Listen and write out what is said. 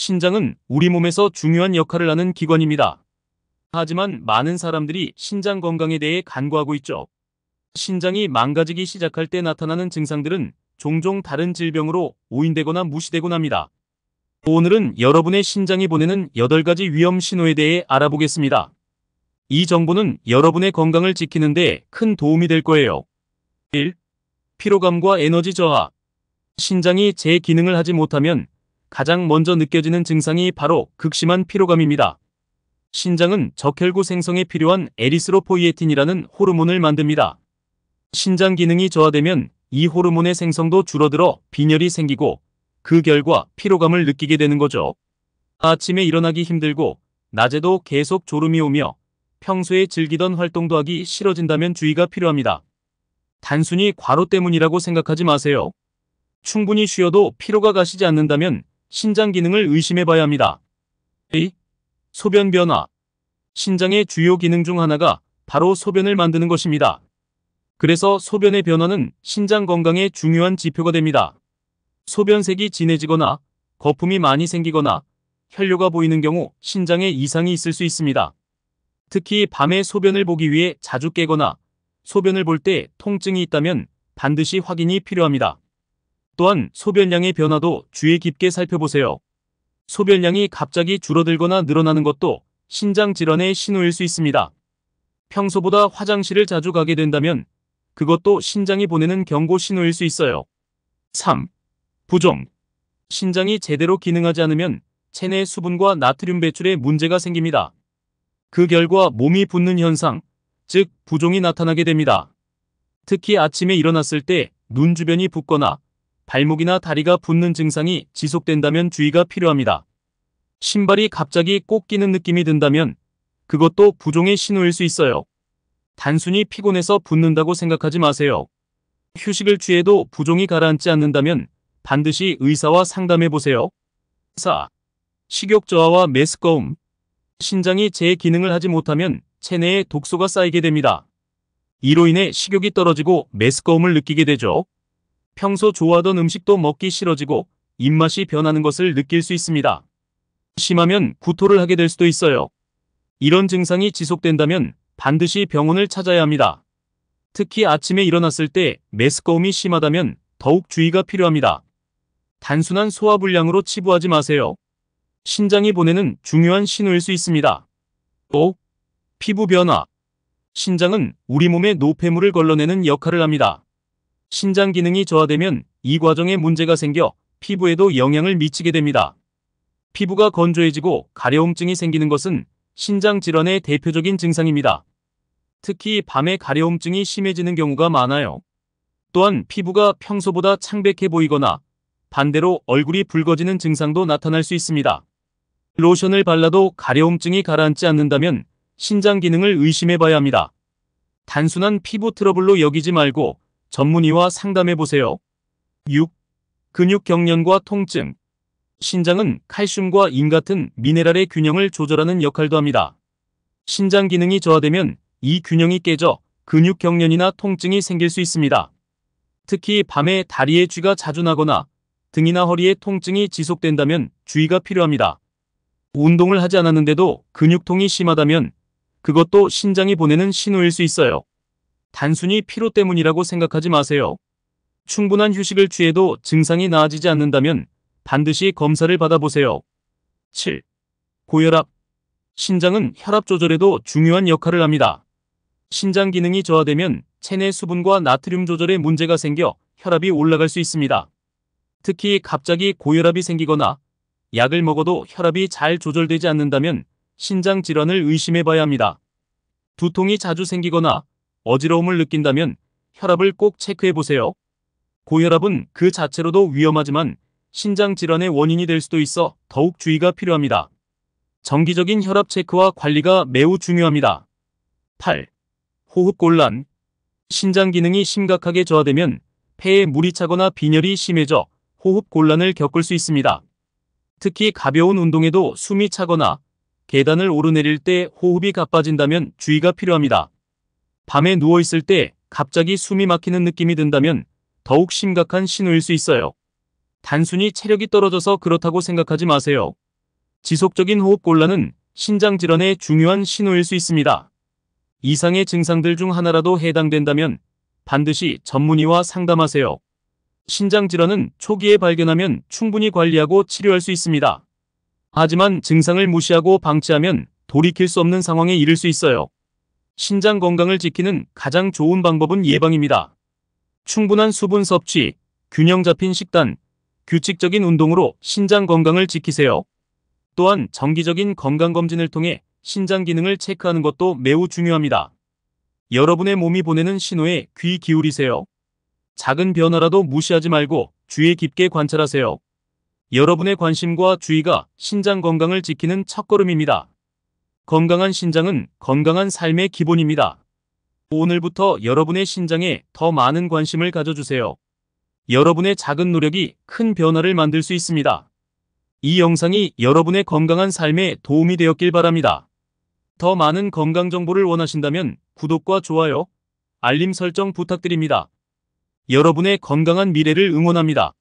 신장은 우리 몸에서 중요한 역할을 하는 기관입니다. 하지만 많은 사람들이 신장 건강에 대해 간과하고 있죠. 신장이 망가지기 시작할 때 나타나는 증상들은 종종 다른 질병으로 오인되거나 무시되곤 합니다. 오늘은 여러분의 신장이 보내는 8가지 위험 신호에 대해 알아보겠습니다. 이 정보는 여러분의 건강을 지키는 데 큰 도움이 될 거예요. 1. 피로감과 에너지 저하 신장이 제 기능을 하지 못하면 가장 먼저 느껴지는 증상이 바로 극심한 피로감입니다. 신장은 적혈구 생성에 필요한 에리스로포이에틴이라는 호르몬을 만듭니다. 신장 기능이 저하되면 이 호르몬의 생성도 줄어들어 빈혈이 생기고 그 결과 피로감을 느끼게 되는 거죠. 아침에 일어나기 힘들고 낮에도 계속 졸음이 오며 평소에 즐기던 활동도 하기 싫어진다면 주의가 필요합니다. 단순히 과로 때문이라고 생각하지 마세요. 충분히 쉬어도 피로가 가시지 않는다면 신장 기능을 의심해봐야 합니다. A. 소변 변화 신장의 주요 기능 중 하나가 바로 소변을 만드는 것입니다. 그래서 소변의 변화는 신장 건강의 중요한 지표가 됩니다. 소변색이 진해지거나 거품이 많이 생기거나 혈뇨가 보이는 경우 신장에 이상이 있을 수 있습니다. 특히 밤에 소변을 보기 위해 자주 깨거나 소변을 볼 때 통증이 있다면 반드시 확인이 필요합니다. 또한 소변량의 변화도 주의 깊게 살펴보세요. 소변량이 갑자기 줄어들거나 늘어나는 것도 신장 질환의 신호일 수 있습니다. 평소보다 화장실을 자주 가게 된다면 그것도 신장이 보내는 경고 신호일 수 있어요. 3. 부종 신장이 제대로 기능하지 않으면 체내 수분과 나트륨 배출에 문제가 생깁니다. 그 결과 몸이 붓는 현상, 즉 부종이 나타나게 됩니다. 특히 아침에 일어났을 때 눈 주변이 붓거나 발목이나 다리가 붓는 증상이 지속된다면 주의가 필요합니다. 신발이 갑자기 꼭 끼는 느낌이 든다면 그것도 부종의 신호일 수 있어요. 단순히 피곤해서 붓는다고 생각하지 마세요. 휴식을 취해도 부종이 가라앉지 않는다면 반드시 의사와 상담해 보세요. 4. 식욕 저하와 메스꺼움 신장이 제 기능을 하지 못하면 체내에 독소가 쌓이게 됩니다. 이로 인해 식욕이 떨어지고 메스꺼움을 느끼게 되죠. 평소 좋아하던 음식도 먹기 싫어지고 입맛이 변하는 것을 느낄 수 있습니다. 심하면 구토를 하게 될 수도 있어요. 이런 증상이 지속된다면 반드시 병원을 찾아야 합니다. 특히 아침에 일어났을 때 메스꺼움이 심하다면 더욱 주의가 필요합니다. 단순한 소화불량으로 치부하지 마세요. 신장이 보내는 중요한 신호일 수 있습니다. 또 피부 변화 신장은 우리 몸의 노폐물을 걸러내는 역할을 합니다. 신장 기능이 저하되면 이 과정에 문제가 생겨 피부에도 영향을 미치게 됩니다. 피부가 건조해지고 가려움증이 생기는 것은 신장 질환의 대표적인 증상입니다. 특히 밤에 가려움증이 심해지는 경우가 많아요. 또한 피부가 평소보다 창백해 보이거나 반대로 얼굴이 붉어지는 증상도 나타날 수 있습니다. 로션을 발라도 가려움증이 가라앉지 않는다면 신장 기능을 의심해 봐야 합니다. 단순한 피부 트러블로 여기지 말고 전문의와 상담해보세요. 6. 근육 경련과 통증 신장은 칼슘과 인 같은 미네랄의 균형을 조절하는 역할도 합니다. 신장 기능이 저하되면 이 균형이 깨져 근육 경련이나 통증이 생길 수 있습니다. 특히 밤에 다리에 쥐가 자주 나거나 등이나 허리에 통증이 지속된다면 주의가 필요합니다. 운동을 하지 않았는데도 근육통이 심하다면 그것도 신장이 보내는 신호일 수 있어요. 단순히 피로 때문이라고 생각하지 마세요. 충분한 휴식을 취해도 증상이 나아지지 않는다면 반드시 검사를 받아보세요. 7. 고혈압 신장은 혈압 조절에도 중요한 역할을 합니다. 신장 기능이 저하되면 체내 수분과 나트륨 조절에 문제가 생겨 혈압이 올라갈 수 있습니다. 특히 갑자기 고혈압이 생기거나 약을 먹어도 혈압이 잘 조절되지 않는다면 신장 질환을 의심해 봐야 합니다. 두통이 자주 생기거나 어지러움을 느낀다면 혈압을 꼭 체크해보세요. 고혈압은 그 자체로도 위험하지만 신장 질환의 원인이 될 수도 있어 더욱 주의가 필요합니다. 정기적인 혈압 체크와 관리가 매우 중요합니다. 8. 호흡곤란 신장 기능이 심각하게 저하되면 폐에 물이 차거나 빈혈이 심해져 호흡곤란을 겪을 수 있습니다. 특히 가벼운 운동에도 숨이 차거나 계단을 오르내릴 때 호흡이 가빠진다면 주의가 필요합니다. 밤에 누워있을 때 갑자기 숨이 막히는 느낌이 든다면 더욱 심각한 신호일 수 있어요. 단순히 체력이 떨어져서 그렇다고 생각하지 마세요. 지속적인 호흡 곤란은 신장 질환의 중요한 신호일 수 있습니다. 이상의 증상들 중 하나라도 해당된다면 반드시 전문의와 상담하세요. 신장 질환은 초기에 발견하면 충분히 관리하고 치료할 수 있습니다. 하지만 증상을 무시하고 방치하면 돌이킬 수 없는 상황에 이를 수 있어요. 신장 건강을 지키는 가장 좋은 방법은 예방입니다. 충분한 수분 섭취, 균형 잡힌 식단, 규칙적인 운동으로 신장 건강을 지키세요. 또한 정기적인 건강검진을 통해 신장 기능을 체크하는 것도 매우 중요합니다. 여러분의 몸이 보내는 신호에 귀 기울이세요. 작은 변화라도 무시하지 말고 주의 깊게 관찰하세요. 여러분의 관심과 주의가 신장 건강을 지키는 첫걸음입니다. 건강한 신장은 건강한 삶의 기본입니다. 오늘부터 여러분의 신장에 더 많은 관심을 가져주세요. 여러분의 작은 노력이 큰 변화를 만들 수 있습니다. 이 영상이 여러분의 건강한 삶에 도움이 되었길 바랍니다. 더 많은 건강 정보를 원하신다면 구독과 좋아요, 알림 설정 부탁드립니다. 여러분의 건강한 미래를 응원합니다.